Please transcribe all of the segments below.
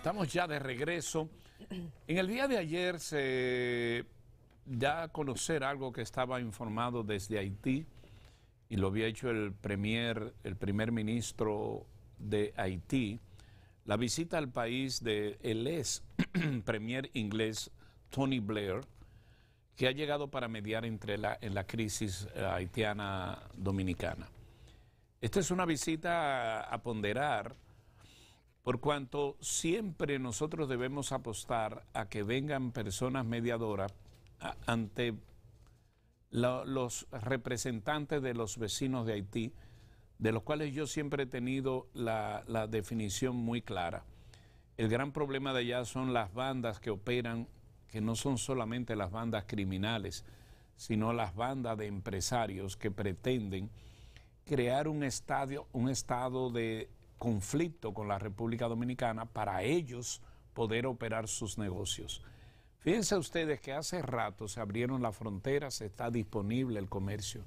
Estamos ya de regreso. En el día de ayer se da a conocer algo que estaba informado desde Haití y lo había hecho el premier, el primer ministro de Haití, la visita al país de el ex premier inglés Tony Blair, que ha llegado para mediar entre la, en la crisis eh, haitiana dominicana. Esta es una visita a ponderar por cuanto siempre nosotros debemos apostar a que vengan personas mediadoras ante los representantes de los vecinos de Haití, de los cuales yo siempre he tenido la, definición muy clara. El gran problema de allá son las bandas que operan, que no son solamente las bandas criminales, sino las bandas de empresarios que pretenden crear un, estadio, un estado de conflicto con la República Dominicana para ellos poder operar sus negocios. Fíjense ustedes que hace rato se abrieron las fronteras, está disponible el comercio.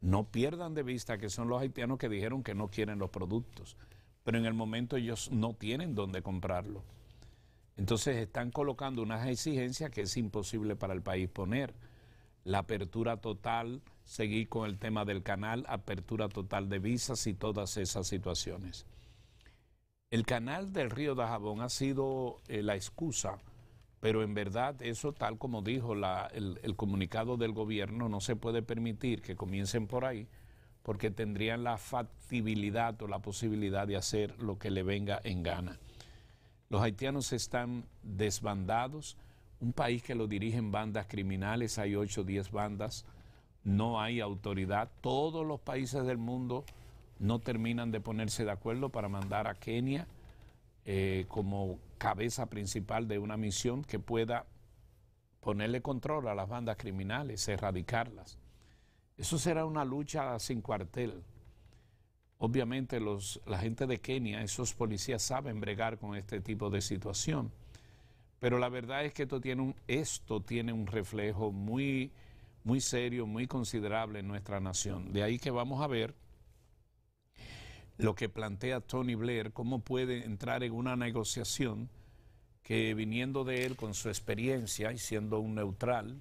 No pierdan de vista que son los haitianos que dijeron que no quieren los productos, pero en el momento ellos no tienen dónde comprarlo. Entonces están colocando unas exigencias que es imposible para el país poner. La apertura total, seguir con el tema del canal, apertura total de visas y todas esas situaciones. El canal del río Dajabón ha sido eh, la excusa, pero en verdad eso, tal como dijo el, el, comunicado del gobierno, no se puede permitir que comiencen por ahí porque tendrían la factibilidad o la posibilidad de hacer lo que le venga en gana. Los haitianos están desbandados, un país que lo dirigen bandas criminales, hay 8 o 10 bandas, no hay autoridad, todos los países del mundo no terminan de ponerse de acuerdo para mandar a Kenia eh, como cabeza principal de una misión que pueda ponerle control a las bandas criminales, erradicarlas. Eso será una lucha sin cuartel. Obviamente los, la gente de Kenia, esos policías saben bregar con este tipo de situación. Pero la verdad es que esto tiene un, esto tiene un reflejo muy, muy serio, muy considerable en nuestra nación. De ahí que vamos a ver lo que plantea Tony Blair, cómo puede entrar en una negociación que viniendo de él con su experiencia y siendo un neutral,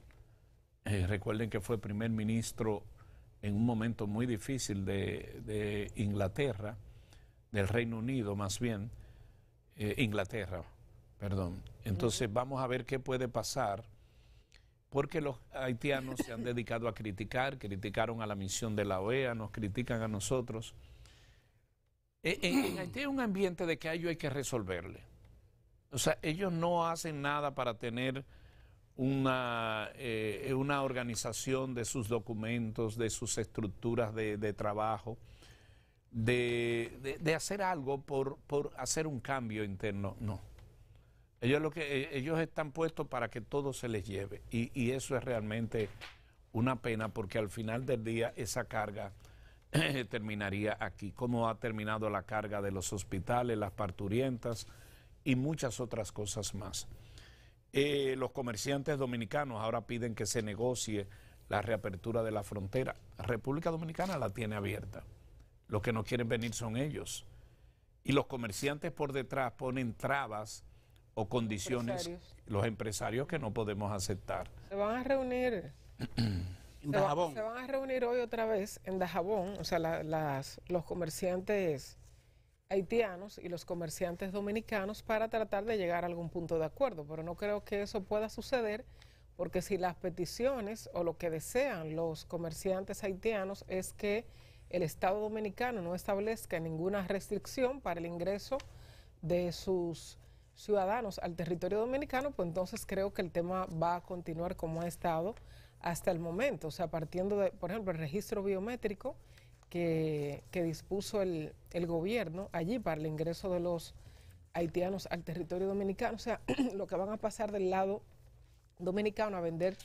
eh, recuerden que fue primer ministro en un momento muy difícil de, Inglaterra, del Reino Unido más bien, eh, Inglaterra, perdón. Entonces vamos a ver qué puede pasar, porque los haitianos se han dedicado a criticar, criticaron a la misión de la OEA, nos critican a nosotros. En, Haití hay un ambiente de que a ellos hay que resolverle. O sea, ellos no hacen nada para tener una, eh, eh, una organización de sus documentos, de sus estructuras de, trabajo, de, hacer algo por, hacer un cambio interno. No. Ellos, lo que, eh, ellos están puestos para que todo se les lleve. Y, y eso es realmente una pena porque al final del día esa carga terminaría aquí, como ha terminado la carga de los hospitales, las parturientas y muchas otras cosas más. Eh, los comerciantes dominicanos ahora piden que se negocie la reapertura de la frontera. República Dominicana la tiene abierta. Los que no quieren venir son ellos. Y los comerciantes por detrás ponen trabas o condiciones, los empresarios que no podemos aceptar. Se van a reunir. se, van a reunir hoy otra vez en Dajabón, o sea, los comerciantes haitianos y los comerciantes dominicanos para tratar de llegar a algún punto de acuerdo, pero no creo que eso pueda suceder porque si las peticiones o lo que desean los comerciantes haitianos es que el Estado dominicano no establezca ninguna restricción para el ingreso de sus ciudadanos al territorio dominicano, pues entonces creo que el tema va a continuar como ha estado hasta el momento, o sea, partiendo de, por ejemplo, el registro biométrico que, dispuso el, el, gobierno allí para el ingreso de los haitianos al territorio dominicano, o sea, lo que van a pasar del lado dominicano a vender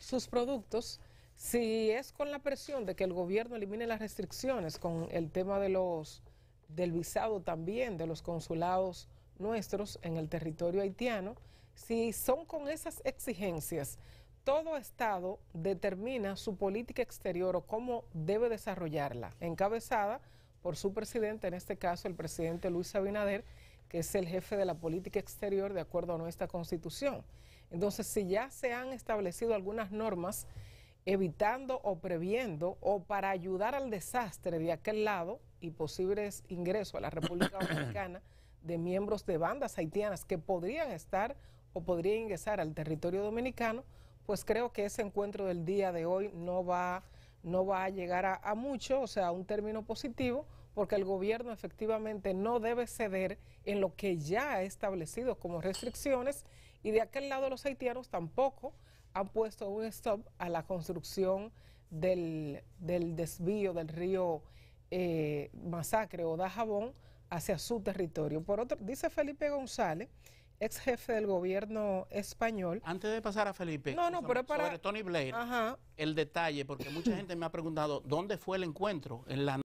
sus productos, si es con la presión de que el gobierno elimine las restricciones con el tema de los del visado también de los consulados nuestros en el territorio haitiano, si son con esas exigencias, todo Estado determina su política exterior o cómo debe desarrollarla, encabezada por su presidente, en este caso el presidente Luis Abinader, que es el jefe de la política exterior de acuerdo a nuestra constitución. Entonces, si ya se han establecido algunas normas evitando o previendo o para ayudar al desastre de aquel lado y posibles ingresos a la República Dominicana de miembros de bandas haitianas que podrían estar o podrían ingresar al territorio dominicano, pues creo que ese encuentro del día de hoy no va, no va a llegar a, mucho, o sea, a un término positivo, porque el gobierno efectivamente no debe ceder en lo que ya ha establecido como restricciones y de aquel lado los haitianos tampoco han puesto un stop a la construcción del, desvío del río eh, Masacre o Dajabón hacia su territorio. Por otro, dice Felipe González ex jefe del gobierno español. Antes de pasar a Felipe, no, no, pero para... Tony Blair, Ajá. el detalle, porque mucha gente me ha preguntado dónde fue el encuentro, en la